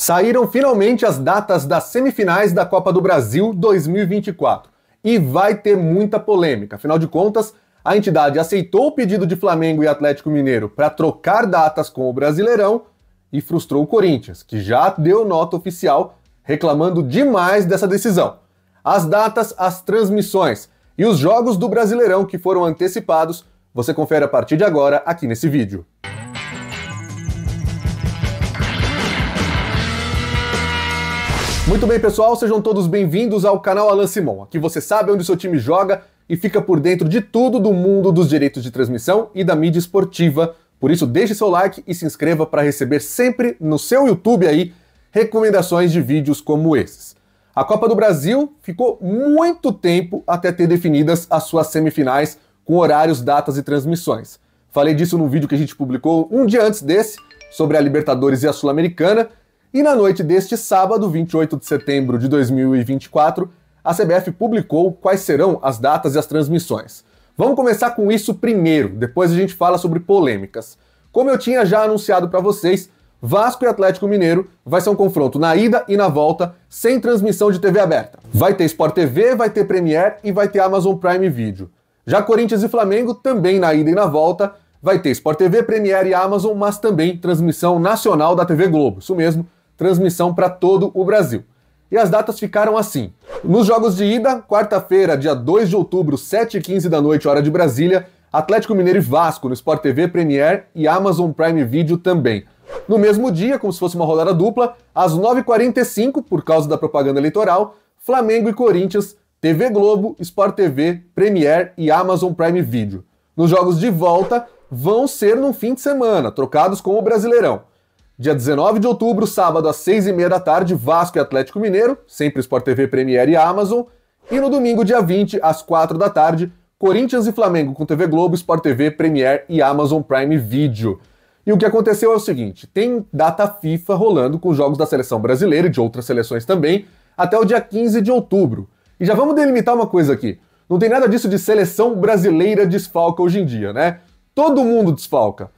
Saíram finalmente as datas das semifinais da Copa do Brasil 2024. E vai ter muita polêmica. Afinal de contas, a entidade aceitou o pedido de Flamengo e Atlético Mineiro para trocar datas com o Brasileirão e frustrou o Corinthians, que já deu nota oficial reclamando demais dessa decisão. As datas, as transmissões e os jogos do Brasileirão que foram antecipados, você confere a partir de agora aqui nesse vídeo. Muito bem, pessoal, sejam todos bem-vindos ao canal Alan Simon. Aqui você sabe onde seu time joga e fica por dentro de tudo do mundo dos direitos de transmissão e da mídia esportiva. Por isso, deixe seu like e se inscreva para receber sempre no seu YouTube aí recomendações de vídeos como esses. A Copa do Brasil ficou muito tempo até ter definidas as suas semifinais com horários, datas e transmissões. Falei disso no vídeo que a gente publicou um dia antes desse sobre a Libertadores e a Sul-Americana e na noite deste sábado, 28 de setembro de 2024, a CBF publicou quais serão as datas e as transmissões. Vamos começar com isso primeiro, depois a gente fala sobre polêmicas. Como eu tinha já anunciado para vocês, Vasco e Atlético Mineiro vai ser um confronto na ida e na volta, sem transmissão de TV aberta. Vai ter Sport TV, vai ter Premiere e vai ter Amazon Prime Video. Já Corinthians e Flamengo também na ida e na volta, vai ter Sport TV, Premiere e Amazon, mas também transmissão nacional da TV Globo. Isso mesmo, transmissão para todo o Brasil. E as datas ficaram assim. Nos jogos de ida, quarta-feira, dia 2 de outubro, 7h15 da noite, hora de Brasília, Atlético Mineiro e Vasco no Sport TV Premier e Amazon Prime Video também. No mesmo dia, como se fosse uma rodada dupla, às 9h45, por causa da propaganda eleitoral, Flamengo e Corinthians, TV Globo, Sport TV, Premier e Amazon Prime Video. Nos jogos de volta, vão ser no fim de semana, trocados com o Brasileirão. Dia 19 de outubro, sábado às 6h30 da tarde, Vasco e Atlético Mineiro, sempre Sport TV, Premiere e Amazon. E no domingo, dia 20, às 4 da tarde, Corinthians e Flamengo com TV Globo, Sport TV, Premiere e Amazon Prime Video. E o que aconteceu é o seguinte: tem data FIFA rolando com jogos da seleção brasileira e de outras seleções também, até o dia 15 de outubro. E já vamos delimitar uma coisa aqui. Não tem nada disso de seleção brasileira desfalca hoje em dia, né? Todo mundo desfalca.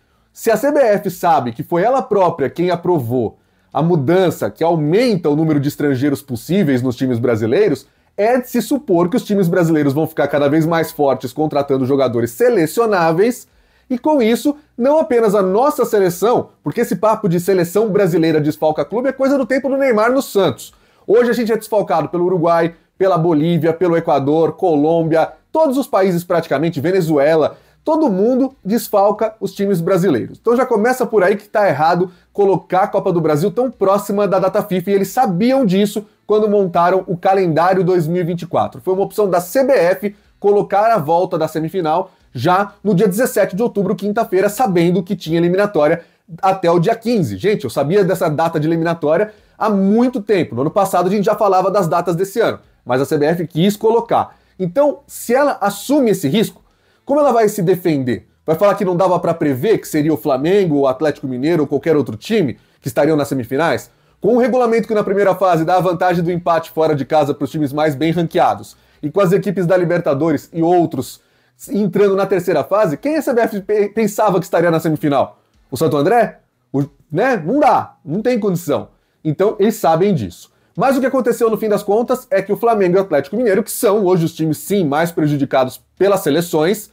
Se a CBF sabe que foi ela própria quem aprovou a mudança que aumenta o número de estrangeiros possíveis nos times brasileiros, é de se supor que os times brasileiros vão ficar cada vez mais fortes contratando jogadores selecionáveis. E com isso, não apenas a nossa seleção, porque esse papo de seleção brasileira desfalca clube é coisa do tempo do Neymar no Santos. Hoje a gente é desfalcado pelo Uruguai, pela Bolívia, pelo Equador, Colômbia, todos os países praticamente, Venezuela todo mundo desfalca os times brasileiros. Então já começa por aí que está errado colocar a Copa do Brasil tão próxima da data FIFA e eles sabiam disso quando montaram o calendário 2024. Foi uma opção da CBF colocar a volta da semifinal já no dia 17 de outubro, quinta-feira, sabendo que tinha eliminatória até o dia 15. Gente, eu sabia dessa data de eliminatória há muito tempo. No ano passado a gente já falava das datas desse ano, mas a CBF quis colocar. Então, se ela assume esse risco, como ela vai se defender? Vai falar que não dava para prever que seria o Flamengo, o Atlético Mineiro ou qualquer outro time que estariam nas semifinais? Com o regulamento que na primeira fase dá a vantagem do empate fora de casa para os times mais bem ranqueados e com as equipes da Libertadores e outros entrando na terceira fase, quem a CBF pensava que estaria na semifinal? O Santo André? O, né? Não dá, não tem condição. Então eles sabem disso. Mas o que aconteceu no fim das contas é que o Flamengo e o Atlético Mineiro, que são hoje os times sim mais prejudicados pelas seleções,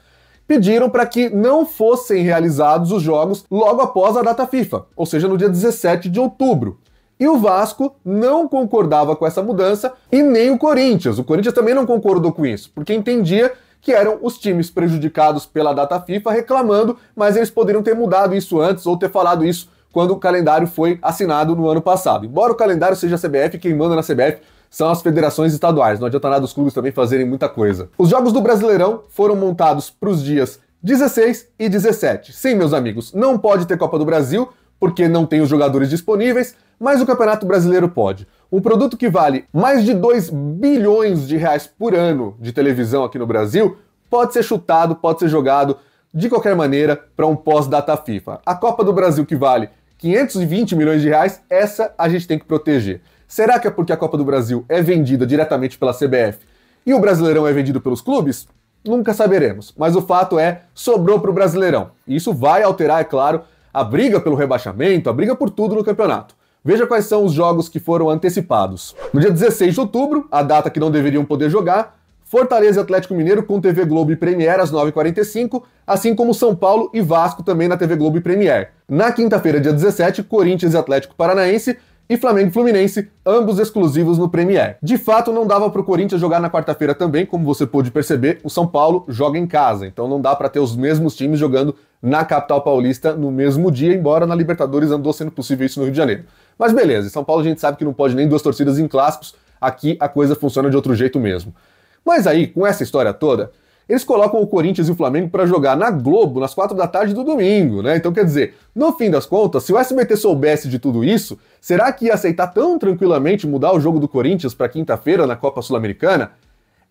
pediram para que não fossem realizados os jogos logo após a data FIFA, ou seja, no dia 17 de outubro. E o Vasco não concordava com essa mudança e nem o Corinthians. O Corinthians também não concordou com isso, porque entendia que eram os times prejudicados pela data FIFA reclamando, mas eles poderiam ter mudado isso antes ou ter falado isso quando o calendário foi assinado no ano passado. Embora o calendário seja a CBF, quem manda na CBF são as federações estaduais. Não adianta nada os clubes também fazerem muita coisa. Os jogos do Brasileirão foram montados para os dias 16 e 17. Sim, meus amigos, não pode ter Copa do Brasil porque não tem os jogadores disponíveis, mas o Campeonato Brasileiro pode. Um produto que vale mais de 2 bilhões de reais por ano de televisão aqui no Brasil pode ser chutado, pode ser jogado de qualquer maneira para um pós-data FIFA. A Copa do Brasil que vale 520 milhões de reais, essa a gente tem que proteger. Será que é porque a Copa do Brasil é vendida diretamente pela CBF e o Brasileirão é vendido pelos clubes? Nunca saberemos, mas o fato é, sobrou para o Brasileirão. E isso vai alterar, é claro, a briga pelo rebaixamento, a briga por tudo no campeonato. Veja quais são os jogos que foram antecipados. No dia 16 de outubro, a data que não deveriam poder jogar, Fortaleza e Atlético Mineiro com TV Globo e Premier às 9h45, assim como São Paulo e Vasco também na TV Globo e Premier. Na quinta-feira, dia 17, Corinthians e Atlético Paranaense e Flamengo e Fluminense, ambos exclusivos no Premier. De fato, não dava para o Corinthians jogar na quarta-feira também, como você pôde perceber, o São Paulo joga em casa, então não dá para ter os mesmos times jogando na capital paulista no mesmo dia, embora na Libertadores andou sendo possível isso no Rio de Janeiro. Mas beleza, em São Paulo a gente sabe que não pode nem duas torcidas em clássicos, aqui a coisa funciona de outro jeito mesmo. Mas aí, com essa história toda, eles colocam o Corinthians e o Flamengo para jogar na Globo nas quatro da tarde do domingo, né? Então quer dizer, no fim das contas, se o SBT soubesse de tudo isso, será que ia aceitar tão tranquilamente mudar o jogo do Corinthians para quinta-feira na Copa Sul-Americana?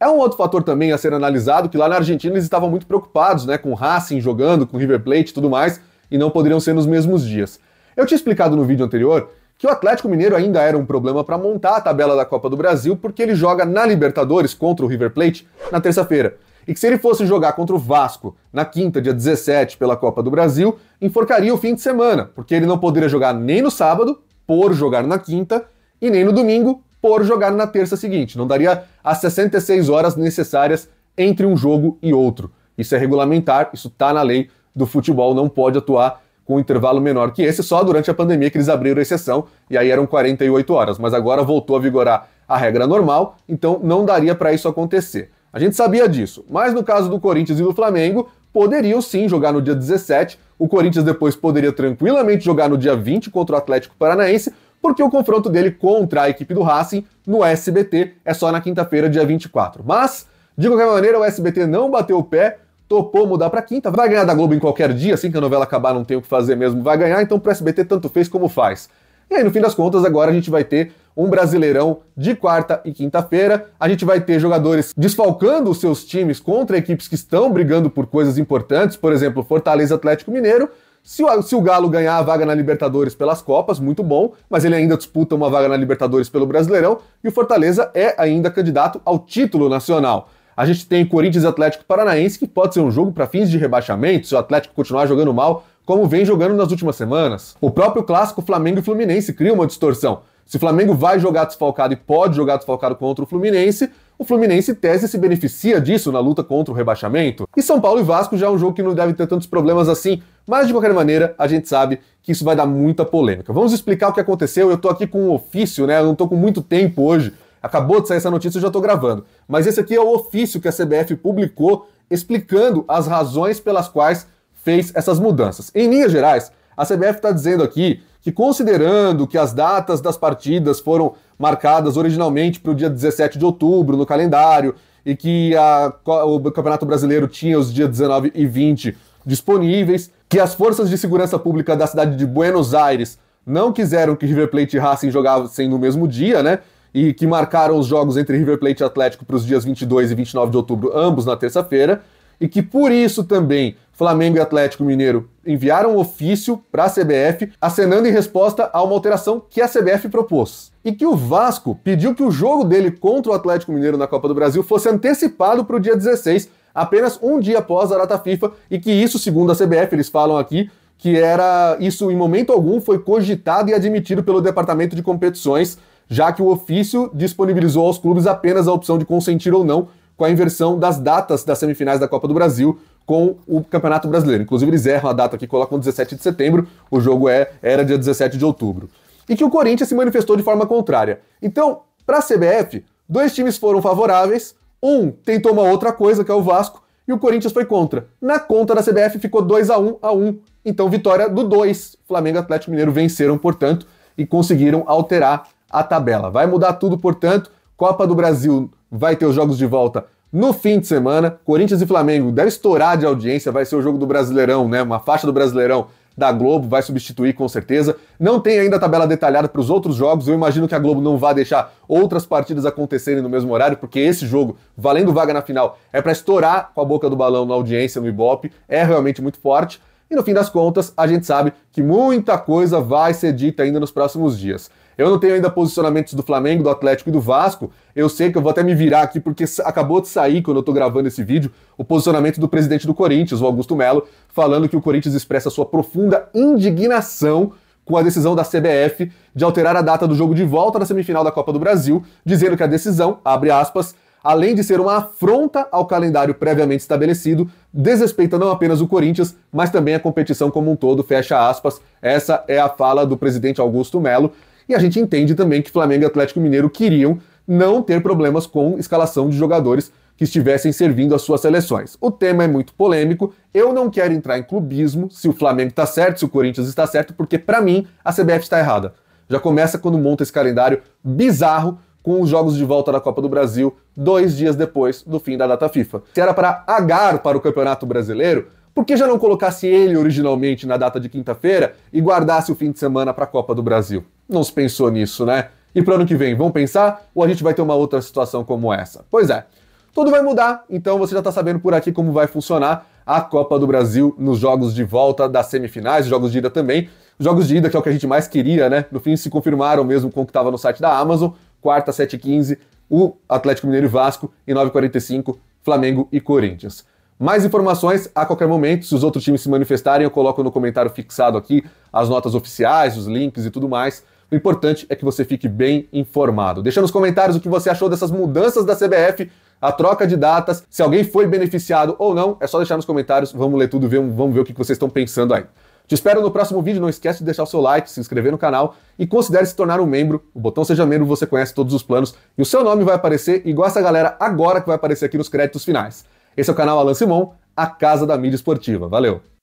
É um outro fator também a ser analisado, que lá na Argentina eles estavam muito preocupados, né, com o Racing jogando, com o River Plate e tudo mais, e não poderiam ser nos mesmos dias. Eu tinha explicado no vídeo anterior que o Atlético Mineiro ainda era um problema para montar a tabela da Copa do Brasil, porque ele joga na Libertadores contra o River Plate na terça-feira e que se ele fosse jogar contra o Vasco na quinta, dia 17, pela Copa do Brasil, enforcaria o fim de semana, porque ele não poderia jogar nem no sábado, por jogar na quinta, e nem no domingo, por jogar na terça seguinte. Não daria as 66 horas necessárias entre um jogo e outro. Isso é regulamentar, isso está na lei do futebol, não pode atuar com um intervalo menor que esse, só durante a pandemia que eles abriram a exceção, e aí eram 48 horas, mas agora voltou a vigorar a regra normal, então não daria para isso acontecer. A gente sabia disso, mas no caso do Corinthians e do Flamengo, poderiam sim jogar no dia 17. O Corinthians depois poderia tranquilamente jogar no dia 20 contra o Atlético Paranaense, porque o confronto dele contra a equipe do Racing no SBT é só na quinta-feira, dia 24. Mas, de qualquer maneira, o SBT não bateu o pé, topou mudar para quinta, vai ganhar da Globo em qualquer dia, assim que a novela acabar não tem o que fazer mesmo, vai ganhar, então para o SBT tanto fez como faz. E aí, no fim das contas, agora a gente vai ter um brasileirão de quarta e quinta-feira. A gente vai ter jogadores desfalcando os seus times contra equipes que estão brigando por coisas importantes, por exemplo, Fortaleza Atlético Mineiro. Se o, se o Galo ganhar a vaga na Libertadores pelas Copas, muito bom, mas ele ainda disputa uma vaga na Libertadores pelo Brasileirão e o Fortaleza é ainda candidato ao título nacional. A gente tem Corinthians Atlético Paranaense, que pode ser um jogo para fins de rebaixamento, se o Atlético continuar jogando mal, como vem jogando nas últimas semanas. O próprio clássico Flamengo e Fluminense cria uma distorção. Se o Flamengo vai jogar desfalcado e pode jogar desfalcado contra o Fluminense, o Fluminense tese se beneficia disso na luta contra o rebaixamento. E São Paulo e Vasco já é um jogo que não deve ter tantos problemas assim, mas de qualquer maneira a gente sabe que isso vai dar muita polêmica. Vamos explicar o que aconteceu. Eu tô aqui com um ofício, né? Eu não tô com muito tempo hoje. Acabou de sair essa notícia, eu já tô gravando. Mas esse aqui é o ofício que a CBF publicou explicando as razões pelas quais fez essas mudanças. Em linhas gerais, a CBF está dizendo aqui que, considerando que as datas das partidas foram marcadas originalmente para o dia 17 de outubro no calendário e que a, o Campeonato Brasileiro tinha os dias 19 e 20 disponíveis, que as forças de segurança pública da cidade de Buenos Aires não quiseram que River Plate e Racing jogassem no mesmo dia, né? E que marcaram os jogos entre River Plate e Atlético para os dias 22 e 29 de outubro, ambos na terça-feira e que por isso também Flamengo e Atlético Mineiro enviaram um ofício para a CBF acenando em resposta a uma alteração que a CBF propôs. E que o Vasco pediu que o jogo dele contra o Atlético Mineiro na Copa do Brasil fosse antecipado para o dia 16, apenas um dia após a data FIFA, e que isso, segundo a CBF, eles falam aqui, que era isso em momento algum foi cogitado e admitido pelo Departamento de Competições, já que o ofício disponibilizou aos clubes apenas a opção de consentir ou não com a inversão das datas das semifinais da Copa do Brasil com o Campeonato Brasileiro. Inclusive, eles erram a data aqui, colocam 17 de setembro, o jogo é era dia 17 de outubro. E que o Corinthians se manifestou de forma contrária. Então, para a CBF, dois times foram favoráveis, um tentou uma outra coisa, que é o Vasco, e o Corinthians foi contra. Na conta da CBF ficou 2 a 1 a 1. Então, vitória do 2. Flamengo e Atlético Mineiro venceram, portanto, e conseguiram alterar a tabela. Vai mudar tudo, portanto. Copa do Brasil vai ter os jogos de volta no fim de semana. Corinthians e Flamengo deve estourar de audiência, vai ser o jogo do Brasileirão, né? Uma faixa do Brasileirão da Globo vai substituir com certeza. Não tem ainda a tabela detalhada para os outros jogos. Eu imagino que a Globo não vai deixar outras partidas acontecerem no mesmo horário, porque esse jogo, valendo vaga na final, é para estourar com a boca do balão na audiência no Ibope. É realmente muito forte. E no fim das contas, a gente sabe que muita coisa vai ser dita ainda nos próximos dias. Eu não tenho ainda posicionamentos do Flamengo, do Atlético e do Vasco. Eu sei que eu vou até me virar aqui porque acabou de sair quando eu tô gravando esse vídeo o posicionamento do presidente do Corinthians, o Augusto Melo, falando que o Corinthians expressa sua profunda indignação com a decisão da CBF de alterar a data do jogo de volta na semifinal da Copa do Brasil, dizendo que a decisão, abre aspas, além de ser uma afronta ao calendário previamente estabelecido, desrespeita não apenas o Corinthians, mas também a competição como um todo, fecha aspas. Essa é a fala do presidente Augusto Melo. E a gente entende também que Flamengo e Atlético Mineiro queriam não ter problemas com escalação de jogadores que estivessem servindo às suas seleções. O tema é muito polêmico. Eu não quero entrar em clubismo se o Flamengo está certo, se o Corinthians está certo, porque para mim a CBF está errada. Já começa quando monta esse calendário bizarro com os jogos de volta da Copa do Brasil dois dias depois do fim da data FIFA. Se era para agar para o Campeonato Brasileiro, por que já não colocasse ele originalmente na data de quinta-feira e guardasse o fim de semana para a Copa do Brasil? não se pensou nisso, né? E para o ano que vem, vão pensar? Ou a gente vai ter uma outra situação como essa? Pois é, tudo vai mudar, então você já está sabendo por aqui como vai funcionar a Copa do Brasil nos jogos de volta das semifinais, jogos de ida também. Jogos de ida, que é o que a gente mais queria, né? No fim se confirmaram mesmo com o que estava no site da Amazon. Quarta, 7h15, o Atlético Mineiro e Vasco, e 9h45, Flamengo e Corinthians. Mais informações a qualquer momento, se os outros times se manifestarem, eu coloco no comentário fixado aqui as notas oficiais, os links e tudo mais. O importante é que você fique bem informado. Deixa nos comentários o que você achou dessas mudanças da CBF, a troca de datas, se alguém foi beneficiado ou não, é só deixar nos comentários, vamos ler tudo, vamos ver o que vocês estão pensando aí. Te espero no próximo vídeo, não esquece de deixar o seu like, se inscrever no canal e considere se tornar um membro. O botão Seja Membro você conhece todos os planos e o seu nome vai aparecer igual essa galera agora que vai aparecer aqui nos créditos finais. Esse é o canal Alan Simon, a casa da mídia esportiva. Valeu!